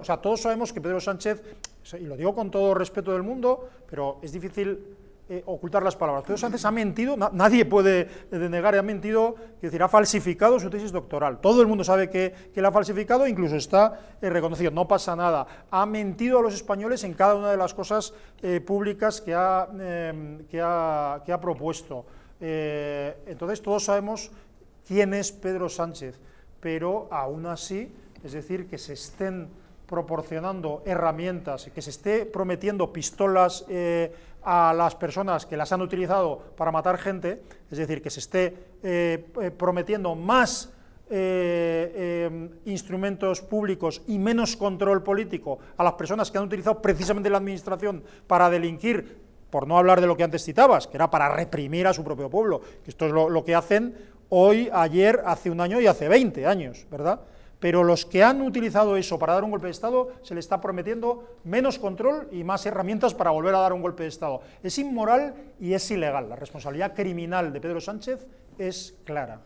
o sea, todos sabemos que Pedro Sánchez, y lo digo con todo respeto del mundo, pero es difícil eh, ocultar las palabras. Pedro Sánchez ha mentido, nadie puede eh, denegar, ha mentido, es decir, ha falsificado su tesis doctoral. Todo el mundo sabe que, la ha falsificado, incluso está eh, reconocido, no pasa nada. Ha mentido a los españoles en cada una de las cosas públicas que em, que ha, que ha propuesto. entonces, todos sabemos quién es Pedro Sánchez, pero aún así es decir, que se estén proporcionando herramientas, que se esté prometiendo pistolas eh, a las personas que las han utilizado para matar gente, es decir, que se esté eh, eh, prometiendo más instrumentos públicos y menos control político a las personas que han utilizado precisamente la administración para delinquir, por no hablar de lo que antes citabas, que era para reprimir a su propio pueblo, que esto es lo, lo que hacen hoy, ayer, hace un año y hace 20 años, ¿verdad?, pero los que han utilizado eso para dar un golpe de Estado, se le está prometiendo menos control y más herramientas para volver a dar un golpe de Estado. Es inmoral y es ilegal. La responsabilidad criminal de Pedro Sánchez es clara.